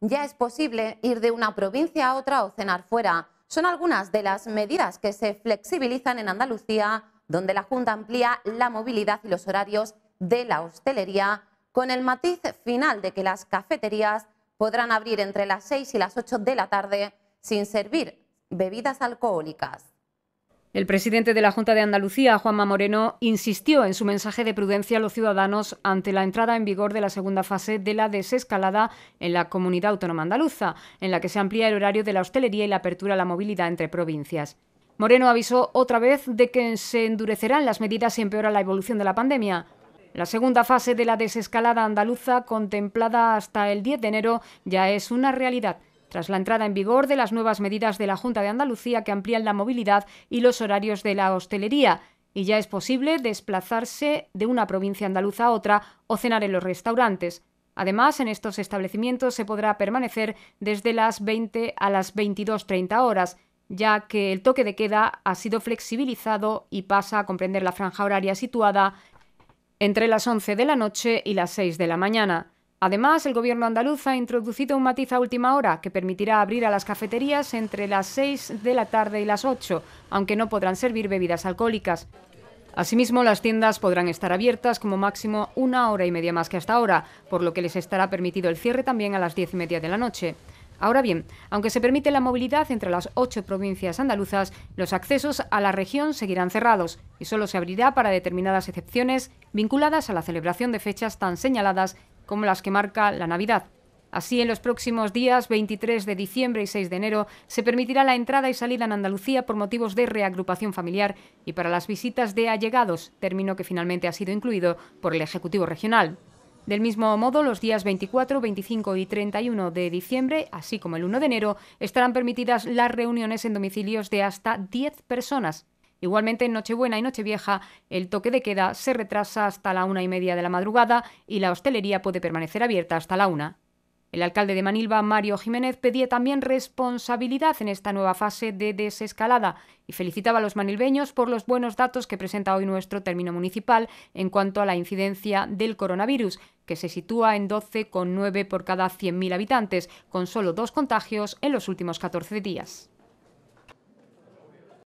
ya es posible ir de una provincia a otra o cenar fuera. Son algunas de las medidas que se flexibilizan en Andalucía, donde la Junta amplía la movilidad y los horarios de la hostelería, con el matiz final de que las cafeterías podrán abrir entre las 6 y las 8 de la tarde sin servir bebidas alcohólicas. El presidente de la Junta de Andalucía, Juanma Moreno, insistió en su mensaje de prudencia a los ciudadanos ante la entrada en vigor de la segunda fase de la desescalada en la comunidad autónoma andaluza, en la que se amplía el horario de la hostelería y la apertura a la movilidad entre provincias. Moreno avisó otra vez de que se endurecerán las medidas si empeora la evolución de la pandemia. La segunda fase de la desescalada andaluza, contemplada hasta el 10 de enero, ya es una realidad tras la entrada en vigor de las nuevas medidas de la Junta de Andalucía que amplían la movilidad y los horarios de la hostelería y ya es posible desplazarse de una provincia andaluza a otra o cenar en los restaurantes. Además, en estos establecimientos se podrá permanecer desde las 20 a las 22.30 horas, ya que el toque de queda ha sido flexibilizado y pasa a comprender la franja horaria situada entre las 11 de la noche y las 6 de la mañana. Además, el gobierno andaluz ha introducido un matiz a última hora que permitirá abrir a las cafeterías entre las 6 de la tarde y las 8, aunque no podrán servir bebidas alcohólicas. Asimismo, las tiendas podrán estar abiertas como máximo una hora y media más que hasta ahora, por lo que les estará permitido el cierre también a las 10 y media de la noche. Ahora bien, aunque se permite la movilidad entre las ocho provincias andaluzas, los accesos a la región seguirán cerrados y solo se abrirá para determinadas excepciones vinculadas a la celebración de fechas tan señaladas como las que marca la Navidad. Así, en los próximos días, 23 de diciembre y 6 de enero, se permitirá la entrada y salida en Andalucía por motivos de reagrupación familiar y para las visitas de allegados, término que finalmente ha sido incluido por el Ejecutivo Regional. Del mismo modo, los días 24, 25 y 31 de diciembre, así como el 1 de enero, estarán permitidas las reuniones en domicilios de hasta 10 personas, Igualmente, en Nochebuena y Nochevieja, el toque de queda se retrasa hasta la una y media de la madrugada y la hostelería puede permanecer abierta hasta la una. El alcalde de Manilva, Mario Jiménez, pedía también responsabilidad en esta nueva fase de desescalada y felicitaba a los manilveños por los buenos datos que presenta hoy nuestro término municipal en cuanto a la incidencia del coronavirus, que se sitúa en 12,9 por cada 100.000 habitantes, con solo dos contagios en los últimos 14 días.